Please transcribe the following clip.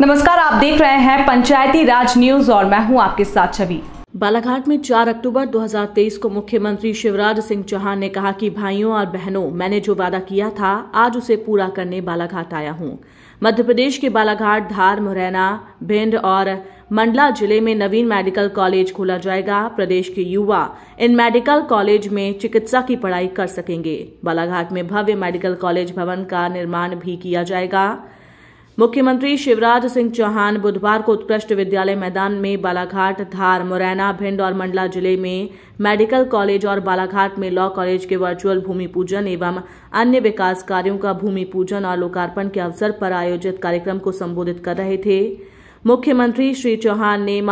नमस्कार आप देख रहे हैं पंचायती राज न्यूज और मैं हूं आपके साथ छवि बालाघाट में 4 अक्टूबर 2023 को मुख्यमंत्री शिवराज सिंह चौहान ने कहा कि भाइयों और बहनों मैंने जो वादा किया था आज उसे पूरा करने बालाघाट आया हूं मध्य प्रदेश के बालाघाट धार मुरैना भिंड और मंडला जिले में नवीन मेडिकल कॉलेज खोला जाएगा प्रदेश के युवा इन मेडिकल कॉलेज में चिकित्सा की पढ़ाई कर सकेंगे बालाघाट में भव्य मेडिकल कॉलेज भवन का निर्माण भी किया जाएगा मुख्यमंत्री शिवराज सिंह चौहान बुधवार को उत्कृष्ट विद्यालय मैदान में बालाघाट धार मुरैना भिंड और मंडला जिले में मेडिकल कॉलेज और बालाघाट में लॉ कॉलेज के वर्चुअल भूमि पूजन एवं अन्य विकास कार्यों का भूमि पूजन और लोकार्पण के अवसर पर आयोजित कार्यक्रम को संबोधित कर रहे थे मुख्यमंत्री श्री चौहान ने